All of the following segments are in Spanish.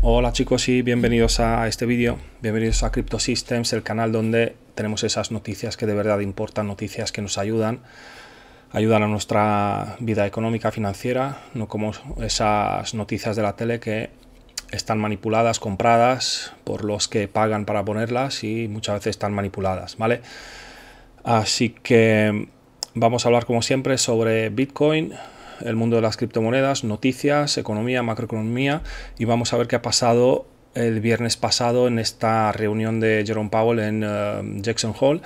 Hola chicos y bienvenidos a este vídeo, bienvenidos a Crypto Systems, el canal donde tenemos esas noticias que de verdad importan, noticias que nos ayudan, ayudan a nuestra vida económica, financiera, no como esas noticias de la tele que están manipuladas, compradas por los que pagan para ponerlas y muchas veces están manipuladas, ¿vale? Así que vamos a hablar como siempre sobre Bitcoin, el mundo de las criptomonedas, noticias, economía, macroeconomía y vamos a ver qué ha pasado el viernes pasado en esta reunión de Jerome Powell en eh, Jackson Hall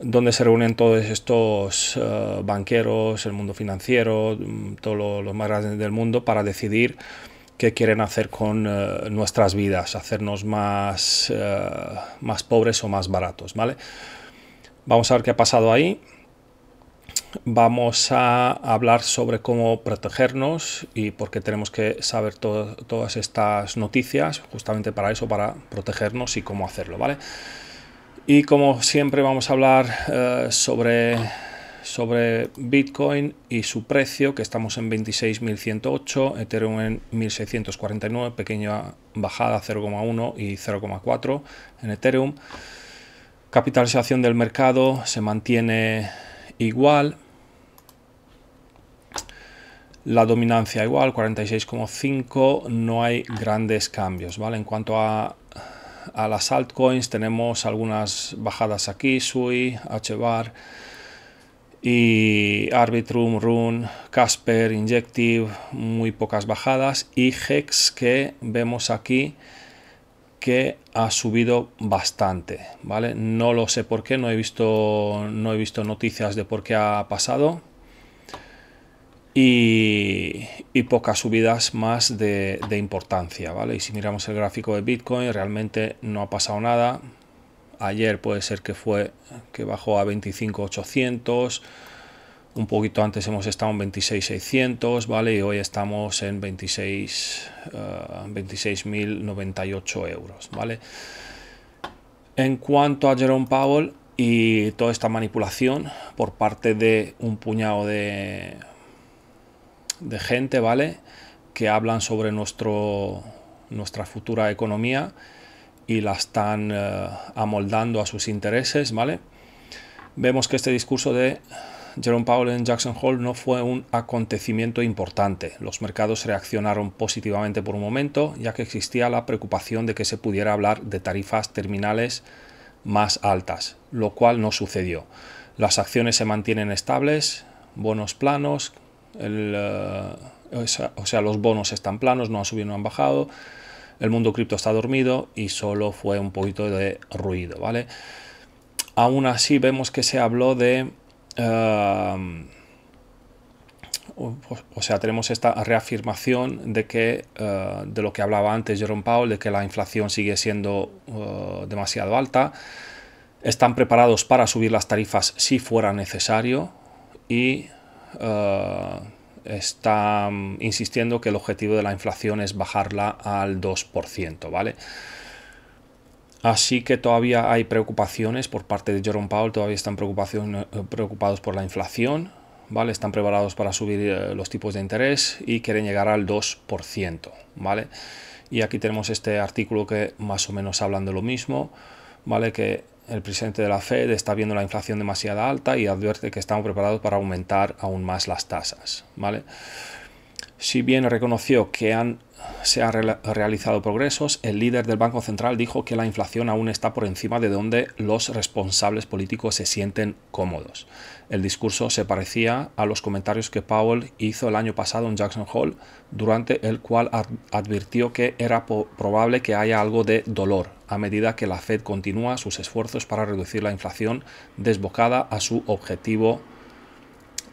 donde se reúnen todos estos eh, banqueros, el mundo financiero, mm, todos los, más grandes del mundo para decidir qué quieren hacer con eh, nuestras vidas, hacernos más, más pobres o más baratos, ¿vale? Vamos a ver qué ha pasado ahí vamos a hablar sobre cómo protegernos y por qué tenemos que saber todas estas noticias, justamente para eso, para protegernos y cómo hacerlo, ¿vale? Y como siempre vamos a hablar eh, sobre, sobre Bitcoin y su precio, que estamos en 26.108, Ethereum en 1.649, pequeña bajada 0,1 y 0,4 en Ethereum. Capitalización del mercado se mantiene igual, la dominancia igual, 46,5, no hay grandes cambios, ¿vale? En cuanto a, las altcoins, tenemos algunas bajadas aquí, SUI, HBAR, y Arbitrum, Rune, Casper, Injective, muy pocas bajadas, y Hex que vemos aquí que ha subido bastante, ¿vale? No lo sé por qué, no he visto, no he visto noticias de por qué ha pasado. Y, pocas subidas más de, importancia, ¿vale? Y si miramos el gráfico de Bitcoin, realmente no ha pasado nada. Ayer puede ser que fue que bajó a 25.800 un poquito antes hemos estado en 26.600, ¿vale? Y hoy estamos en 26.098 eh, euros, ¿vale? En cuanto a Jerome Powell y toda esta manipulación por parte de un puñado de, gente, ¿vale? Que hablan sobre nuestro, nuestra futura economía y la están eh, amoldando a sus intereses, ¿vale? Vemos que este discurso de Jerome Powell en Jackson Hole no fue un acontecimiento importante. Los mercados reaccionaron positivamente por un momento, ya que existía la preocupación de que se pudiera hablar de tarifas terminales más altas, lo cual no sucedió. Las acciones se mantienen estables, bonos planos, eh, o sea, los bonos están planos, no han subido, no han bajado, el mundo cripto está dormido y solo fue un poquito de ruido, ¿vale? Aún así vemos que se habló de o, sea, tenemos esta reafirmación de que eh, de lo que hablaba antes Jerome Powell, de que la inflación sigue siendo eh, demasiado alta. Están preparados para subir las tarifas si fuera necesario y eh, están insistiendo que el objetivo de la inflación es bajarla al 2%, ¿vale? Así que todavía hay preocupaciones por parte de Jerome Powell, todavía están eh, preocupados por la inflación, ¿vale? Están preparados para subir eh, los tipos de interés y quieren llegar al 2%, ¿vale? Y aquí tenemos este artículo que más o menos hablan de lo mismo, ¿vale? Que el presidente de la Fed está viendo la inflación demasiado alta y advierte que estamos preparados para aumentar aún más las tasas, ¿vale? Si bien reconoció que han, se han realizado progresos, el líder del Banco Central dijo que la inflación aún está por encima de donde los responsables políticos se sienten cómodos. El discurso se parecía a los comentarios que Powell hizo el año pasado en Jackson Hole, durante el cual advirtió que era probable que haya algo de dolor a medida que la Fed continúa sus esfuerzos para reducir la inflación desbocada a su objetivo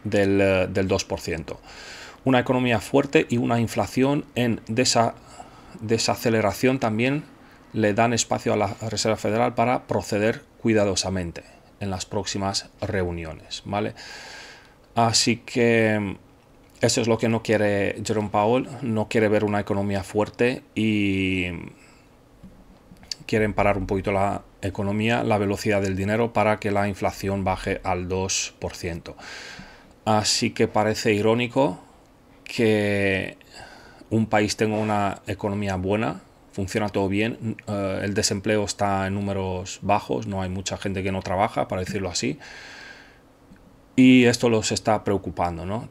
del, del 2% una economía fuerte y una inflación en desa desaceleración también le dan espacio a la Reserva Federal para proceder cuidadosamente en las próximas reuniones, ¿vale? Así que mm, eso es lo que no quiere Jerome Powell, no quiere ver una economía fuerte y mm, quieren parar un poquito la economía, la velocidad del dinero para que la inflación baje al 2%. Así que parece irónico que un país tenga una economía buena, funciona todo bien, eh, el desempleo está en números bajos, no hay mucha gente que no trabaja, para decirlo así, y esto los está preocupando, ¿no?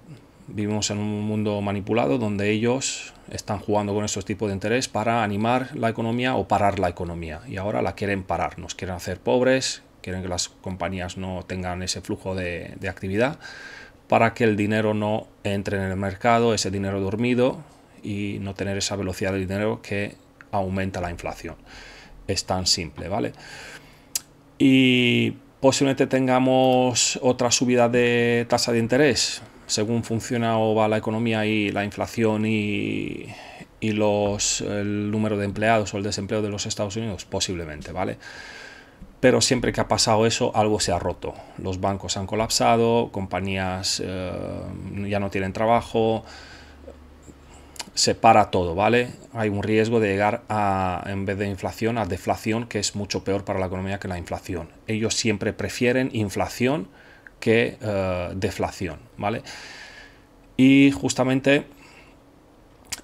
Vivimos en un mundo manipulado donde ellos están jugando con estos tipos de interés para animar la economía o parar la economía. Y ahora la quieren parar, nos quieren hacer pobres, quieren que las compañías no tengan ese flujo de, de actividad para que el dinero no entre en el mercado, ese dinero dormido y no tener esa velocidad de dinero que aumenta la inflación. Es tan simple, ¿vale? Y posiblemente tengamos otra subida de tasa de interés según funciona o va la economía y la inflación y, los, el número de empleados o el desempleo de los Estados Unidos, posiblemente, ¿vale? pero siempre que ha pasado eso, algo se ha roto. Los bancos han colapsado, compañías eh, ya no tienen trabajo, se para todo, ¿vale? Hay un riesgo de llegar a, en vez de inflación, a deflación, que es mucho peor para la economía que la inflación. Ellos siempre prefieren inflación que eh, deflación, ¿vale? Y justamente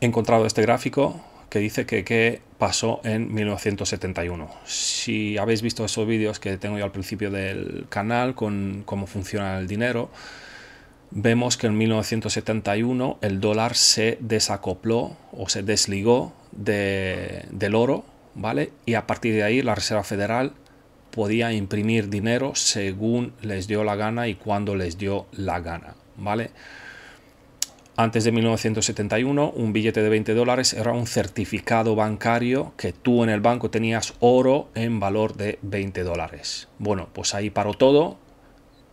he encontrado este gráfico que dice que qué pasó en 1971. Si habéis visto esos vídeos que tengo yo al principio del canal con cómo funciona el dinero, vemos que en 1971 el dólar se desacopló o se desligó de, del oro, ¿vale? Y a partir de ahí la Reserva Federal podía imprimir dinero según les dio la gana y cuando les dio la gana, ¿vale? Antes de 1971, un billete de 20 dólares era un certificado bancario que tú en el banco tenías oro en valor de 20 dólares. Bueno, pues ahí paró todo,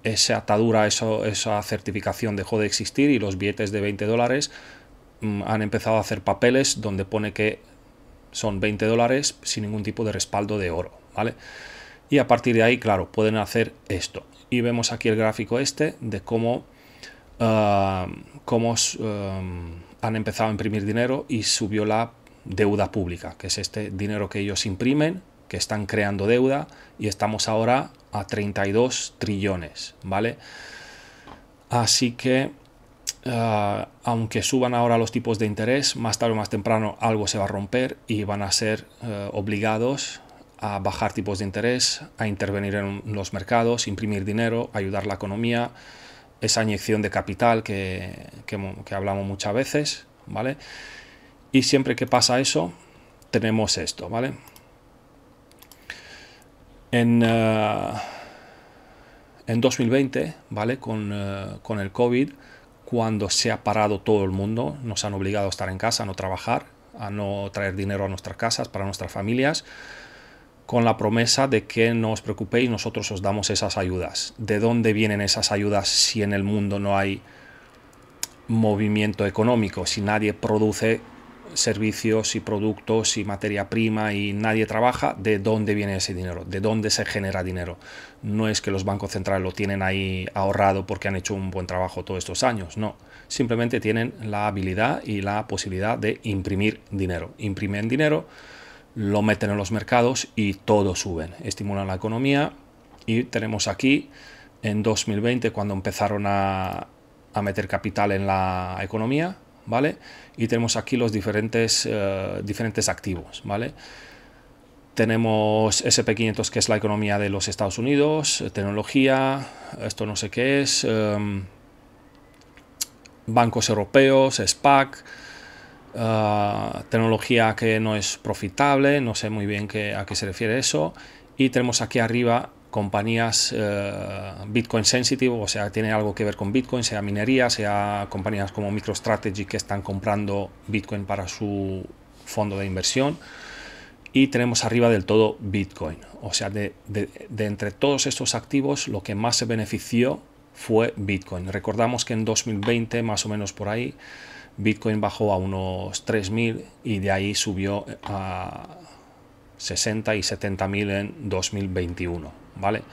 esa atadura, eso, esa certificación dejó de existir y los billetes de 20 dólares mm, han empezado a hacer papeles donde pone que son 20 dólares sin ningún tipo de respaldo de oro, ¿vale? Y a partir de ahí, claro, pueden hacer esto. Y vemos aquí el gráfico este de cómo cómo han empezado a imprimir dinero y subió la deuda pública, que es este dinero que ellos imprimen, que están creando deuda y estamos ahora a 32 trillones, ¿vale? Así que ah, aunque suban ahora los tipos de interés, más tarde o más temprano algo se va a romper y van a ser eh, obligados a bajar tipos de interés, a intervenir en los mercados, imprimir dinero, ayudar la economía, esa inyección de capital que, hablamos muchas veces, ¿vale? Y siempre que pasa eso, tenemos esto, ¿vale? En, eh, en 2020, ¿vale? Con, eh, con, el COVID, cuando se ha parado todo el mundo, nos han obligado a estar en casa, a no trabajar, a no traer dinero a nuestras casas, para nuestras familias, con la promesa de que no os preocupéis, nosotros os damos esas ayudas. ¿De dónde vienen esas ayudas si en el mundo no hay movimiento económico, si nadie produce servicios y productos y materia prima y nadie trabaja, ¿de dónde viene ese dinero? ¿De dónde se genera dinero? No es que los bancos centrales lo tienen ahí ahorrado porque han hecho un buen trabajo todos estos años, no. Simplemente tienen la habilidad y la posibilidad de imprimir dinero. Imprimen dinero lo meten en los mercados y todo suben, estimulan la economía y tenemos aquí en 2020 cuando empezaron a, meter capital en la economía, ¿vale? Y tenemos aquí los diferentes, eh, diferentes activos, ¿vale? Tenemos SP500 que es la economía de los Estados Unidos, eh, tecnología, esto no sé qué es, em, bancos europeos, SPAC, Ah, tecnología que no es profitable, no sé muy bien a qué se refiere eso. Y tenemos aquí arriba compañías eh, Bitcoin sensitive, o sea, tiene algo que ver con Bitcoin, sea minería, sea compañías como MicroStrategy que están comprando Bitcoin para su fondo de inversión. Y tenemos arriba del todo Bitcoin. O sea, de entre todos estos activos, lo que más se benefició fue Bitcoin. Recordamos que en 2020, más o menos por ahí, Bitcoin bajó a unos 3.000 y de ahí subió a 60 y 70.000 en 2021, ¿vale?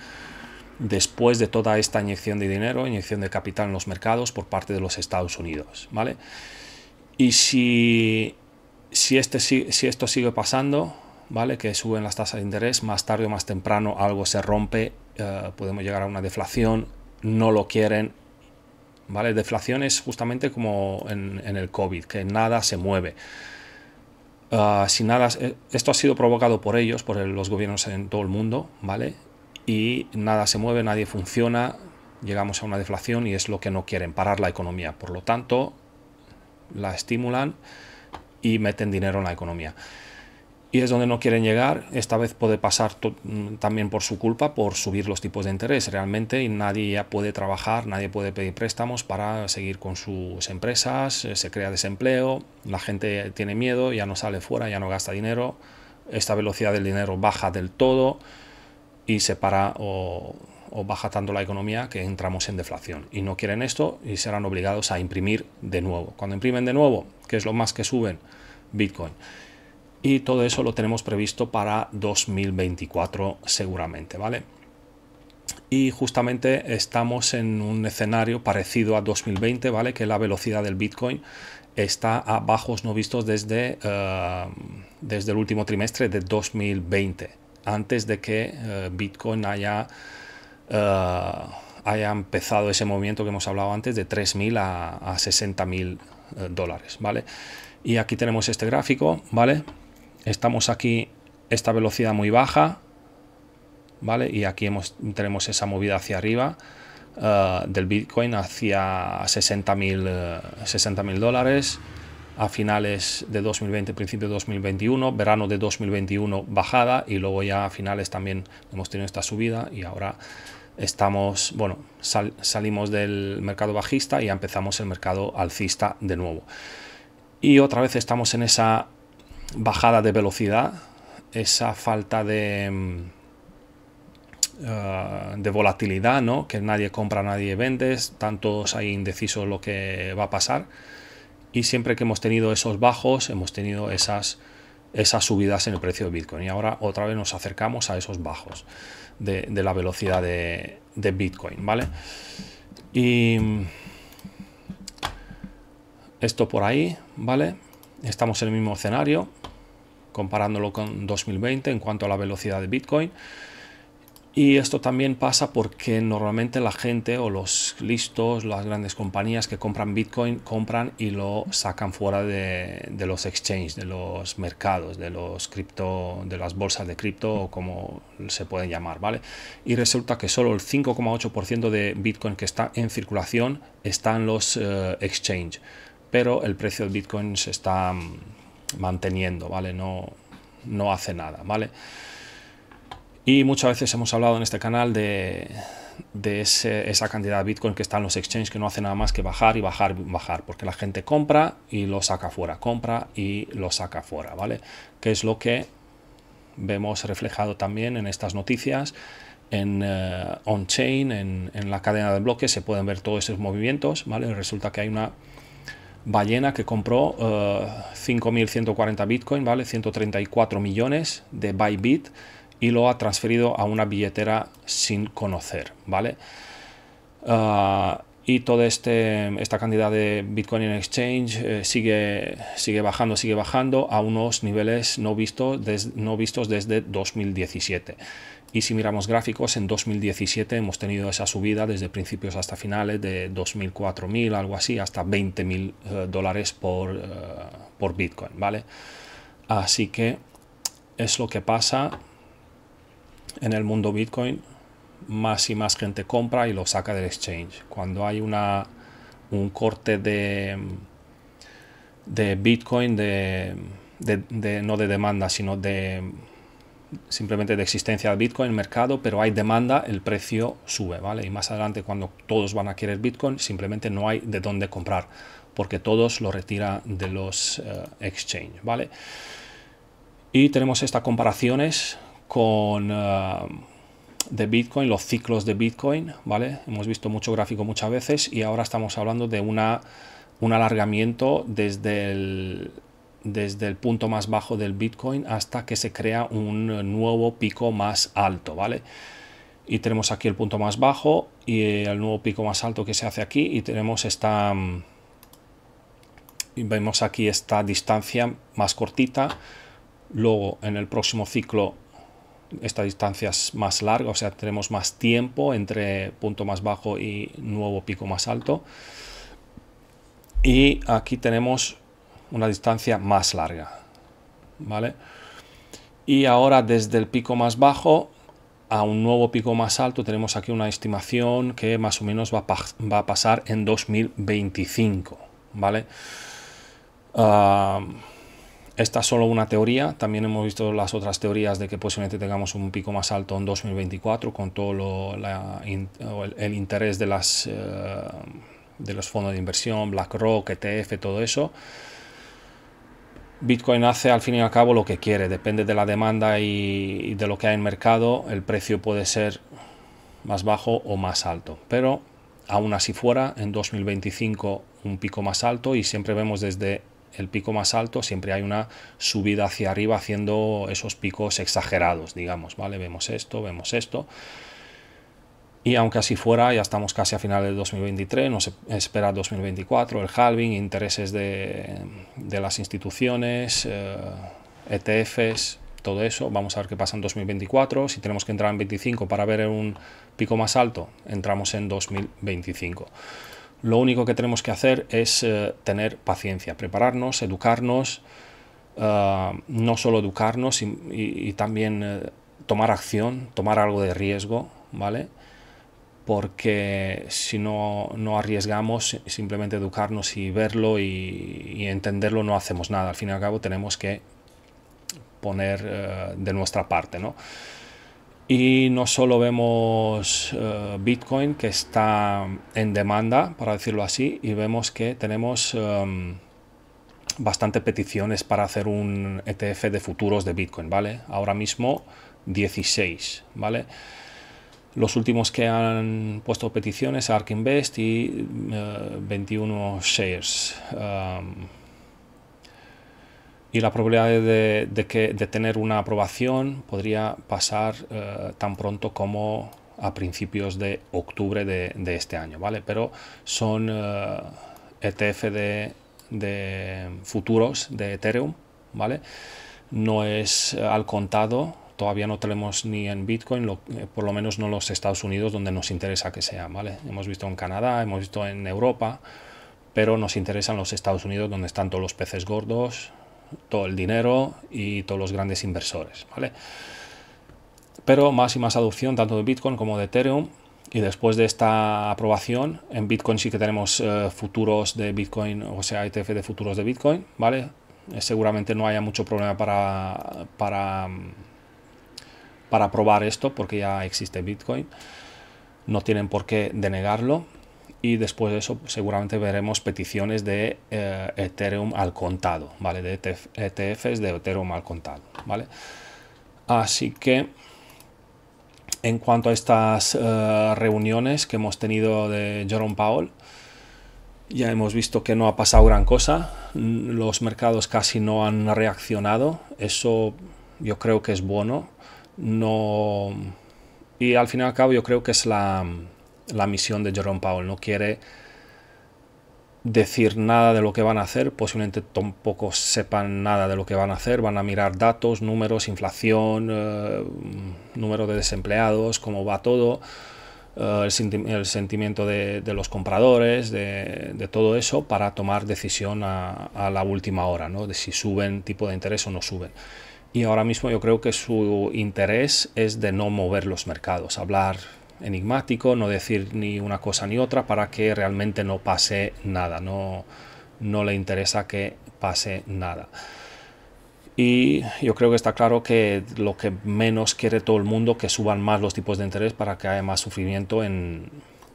Después de toda esta inyección de dinero, inyección de capital en los mercados por parte de los Estados Unidos, ¿vale? Y si, si, este, si, si esto sigue pasando, ¿vale? Que suben las tasas de interés, más tarde o más temprano algo se rompe, eh, podemos llegar a una deflación, no lo quieren, ¿vale? Deflación es justamente como en, el COVID, que nada se mueve. Ah, si nada, eh, esto ha sido provocado por ellos, por los gobiernos en todo el mundo, ¿vale? Y nada se mueve, nadie funciona, llegamos a una deflación y es lo que no quieren, parar la economía. Por lo tanto, la estimulan y meten dinero en la economía y es donde no quieren llegar. Esta vez puede pasar mm, también por su culpa, por subir los tipos de interés realmente y nadie ya puede trabajar, nadie puede pedir préstamos para seguir con sus empresas, eh, se crea desempleo, la gente tiene miedo, ya no sale fuera, ya no gasta dinero, esta velocidad del dinero baja del todo y se para o, baja tanto la economía que entramos en deflación. Y no quieren esto y serán obligados a imprimir de nuevo. Cuando imprimen de nuevo, que es lo más que suben, Bitcoin y todo eso lo tenemos previsto para 2024 seguramente, ¿vale? Y justamente estamos en un escenario parecido a 2020, ¿vale? Que la velocidad del Bitcoin está a bajos no vistos desde, eh, desde el último trimestre de 2020, antes de que eh, Bitcoin haya, eh, haya empezado ese movimiento que hemos hablado antes de 3.000 a, a 60.000 dólares, ¿vale? Y aquí tenemos este gráfico, ¿vale? estamos aquí, esta velocidad muy baja, ¿vale? Y aquí hemos, tenemos esa movida hacia arriba eh, del Bitcoin hacia 60 eh, mil dólares a finales de 2020, principio de 2021, verano de 2021 bajada y luego ya a finales también hemos tenido esta subida y ahora estamos, bueno, salimos del mercado bajista y empezamos el mercado alcista de nuevo. Y otra vez estamos en esa bajada de velocidad, esa falta de, mm, ah, de volatilidad, ¿no? que nadie compra, nadie vende, tantos hay indeciso indecisos lo que va a pasar. Y siempre que hemos tenido esos bajos, hemos tenido esas, esas subidas en el precio de Bitcoin. Y ahora otra vez nos acercamos a esos bajos de, la velocidad de, Bitcoin, ¿vale? Y mm, esto por ahí, ¿vale? Estamos en el mismo escenario comparándolo con 2020 en cuanto a la velocidad de Bitcoin. Y esto también pasa porque normalmente la gente o los listos, las grandes compañías que compran Bitcoin, compran y lo sacan fuera de, los exchanges, de los mercados, de los cripto, de las bolsas de cripto o como se pueden llamar, ¿vale? Y resulta que solo el 5,8% de Bitcoin que está en circulación está en los eh, exchange exchanges, pero el precio de Bitcoin se está mm, manteniendo, ¿vale? No, no hace nada, ¿vale? Y muchas veces hemos hablado en este canal de, de esa cantidad de Bitcoin que está en los exchanges que no hace nada más que bajar y bajar, bajar, porque la gente compra y lo saca fuera, compra y lo saca fuera, ¿vale? Que es lo que vemos reflejado también en estas noticias, en eh, on-chain, en, en la cadena de bloques, se pueden ver todos esos movimientos, ¿vale? Resulta que hay una Ballena que compró 5.140 eh, Bitcoin, ¿vale? 134 millones de bit y lo ha transferido a una billetera sin conocer, ¿vale? Eh, y toda este, esta cantidad de Bitcoin en exchange eh, sigue, sigue bajando, sigue bajando a unos niveles no, no vistos desde 2017. Y si miramos gráficos, en 2017 hemos tenido esa subida desde principios hasta finales de 2.000, 4.000, algo así, hasta 20.000 eh, dólares por, eh, por Bitcoin, ¿vale? Así que es lo que pasa en el mundo Bitcoin. Más y más gente compra y lo saca del exchange. Cuando hay una, un corte de, de Bitcoin, de no de demanda, sino de simplemente de existencia de Bitcoin en el mercado, pero hay demanda, el precio sube, ¿vale? Y más adelante cuando todos van a querer Bitcoin, simplemente no hay de dónde comprar, porque todos lo retiran de los eh, exchange, ¿vale? Y tenemos estas comparaciones con... Eh, de Bitcoin, los ciclos de Bitcoin, ¿vale? Hemos visto mucho gráfico muchas veces y ahora estamos hablando de un alargamiento desde el desde el punto más bajo del Bitcoin hasta que se crea un nuevo pico más alto, ¿vale? Y tenemos aquí el punto más bajo y el nuevo pico más alto que se hace aquí y tenemos esta... Mm, y vemos aquí esta distancia más cortita, luego en el próximo ciclo esta distancia es más larga, o sea, tenemos más tiempo entre punto más bajo y nuevo pico más alto. Y aquí tenemos una distancia más larga. ¿Vale? Y ahora desde el pico más bajo a un nuevo pico más alto tenemos aquí una estimación que más o menos va a, pasar en 2025. ¿Vale? Ah, esta es solo una teoría, también hemos visto las otras teorías de que posiblemente tengamos un pico más alto en 2024 con todo lo, el, interés de, las, eh, de los fondos de inversión, BlackRock, ETF, todo eso. Bitcoin hace al fin y al cabo lo que quiere, depende de la demanda y, de lo que hay en mercado, el precio puede ser más bajo o más alto. Pero aún así fuera, en 2025 un pico más alto y siempre vemos desde el pico más alto, siempre hay una subida hacia arriba haciendo esos picos exagerados, digamos, ¿vale? Vemos esto, vemos esto. Y aunque así fuera, ya estamos casi a finales de 2023, nos espera 2024, el halving, intereses de, las instituciones, ETFs, eh, e todo eso. Vamos a ver qué pasa en 2024. Si tenemos que entrar en 25 para ver un pico más alto, entramos en 2025. Lo único que tenemos que hacer es eh, tener paciencia, prepararnos, educarnos, eh, no solo educarnos y también tomar acción, tomar algo de riesgo, ¿vale? porque si no, no arriesgamos simplemente educarnos y verlo y, entenderlo no hacemos nada. Al fin y al cabo tenemos que poner eh, de nuestra parte. Y no solo vemos eh, Bitcoin que está en demanda, para decirlo así, y vemos que tenemos... Em, bastante peticiones para hacer un ETF de futuros de Bitcoin, ¿vale? Ahora mismo 16, ¿vale? Los últimos que han puesto peticiones, ARK Invest y 21 eh, Shares. y la probabilidad de, que, de tener una aprobación podría pasar eh, tan pronto como a principios de octubre de, este año, ¿vale? Pero son ETF eh, e de, de futuros de Ethereum, ¿vale? No es al contado, todavía no tenemos ni en Bitcoin, eh, por lo menos no los Estados Unidos donde nos interesa que sea, ¿vale? Hemos visto en Canadá, hemos visto en Europa, pero nos interesan los Estados Unidos donde están todos los peces gordos, todo el dinero y todos los grandes inversores, ¿vale? Pero más y más adopción tanto de Bitcoin como de Ethereum. Y después de esta aprobación, en Bitcoin sí que tenemos eh, futuros de Bitcoin, o sea, ETF de futuros de Bitcoin, ¿vale? Eh, seguramente no haya mucho problema para mm, para probar esto, porque ya existe Bitcoin, no tienen por qué denegarlo. Y después de eso seguramente veremos peticiones de eh, Ethereum al contado, ¿vale? De ETFs e de Ethereum al contado, ¿vale? Así que en cuanto a estas eh, reuniones que hemos tenido de Jerome Powell, ya hemos visto que no ha pasado gran cosa, los mercados casi no han reaccionado, eso yo creo que es bueno no... Y al fin y al cabo yo creo que es la, misión de Jerome Powell, no quiere decir nada de lo que van a hacer, posiblemente tampoco sepan nada de lo que van a hacer, van a mirar datos, números, inflación, eh, número de desempleados, cómo va todo, eh, el, sentimiento de, los compradores, de, todo eso, para tomar decisión a, a, la última hora, ¿no? de si suben tipo de interés o no suben y ahora mismo yo creo que su interés es de no mover los mercados, hablar enigmático, no decir ni una cosa ni otra para que realmente no pase nada, no, no le interesa que pase nada. Y yo creo que está claro que lo que menos quiere todo el mundo, que suban más los tipos de interés para que haya más sufrimiento en,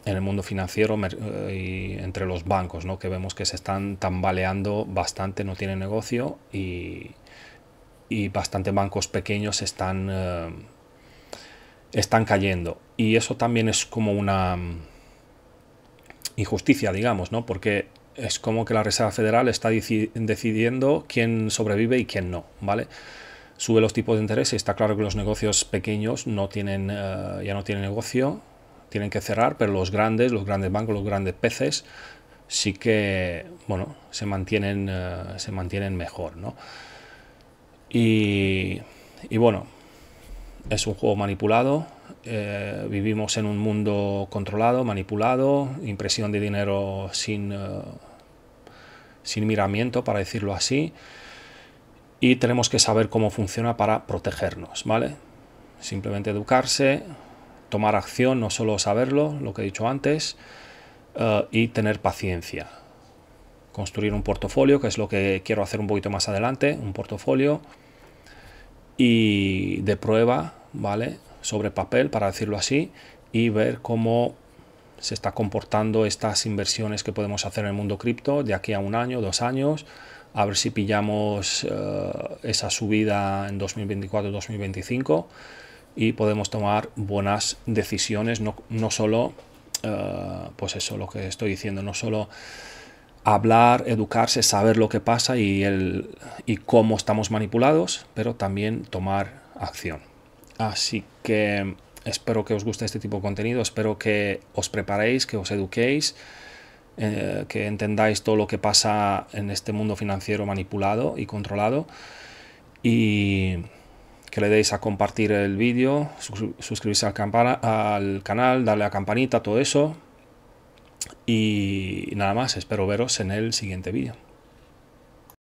en el mundo financiero eh, y entre los bancos, ¿no? que vemos que se están tambaleando bastante, no tienen negocio y, y bastantes bancos pequeños están, eh, están cayendo. Y eso también es como una mm, injusticia, digamos, ¿no? Porque es como que la Reserva Federal está decidiendo quién sobrevive y quién no, ¿vale? Sube los tipos de interés y está claro que los negocios pequeños no tienen, eh, ya no tienen negocio, tienen que cerrar, pero los grandes, los grandes bancos, los grandes peces, sí que, bueno, se mantienen, eh, se mantienen mejor, ¿no? Y, bueno, es un juego manipulado. Eh, vivimos en un mundo controlado, manipulado, impresión de dinero eh, sin, miramiento, para decirlo así. Y tenemos que saber cómo funciona para protegernos, ¿vale? Simplemente educarse, tomar acción, no solo saberlo, lo que he dicho antes, eh, y tener paciencia construir un portafolio, que es lo que quiero hacer un poquito más adelante, un portafolio y de prueba, ¿vale? Sobre papel, para decirlo así, y ver cómo se está comportando estas inversiones que podemos hacer en el mundo cripto de aquí a un año, dos años, a ver si pillamos eh, esa subida en 2024-2025 y podemos tomar buenas decisiones, no, no solo, eh, pues eso, lo que estoy diciendo, no solo hablar, educarse, saber lo que pasa y, el, cómo estamos manipulados, pero también tomar acción. Así que mm, espero que os guste este tipo de contenido, espero que os preparéis, que os eduquéis, eh, que entendáis todo lo que pasa en este mundo financiero manipulado y controlado y que le deis a compartir el vídeo, suscribirse al, al canal, darle a la campanita, todo eso y nada más, espero veros en el siguiente vídeo.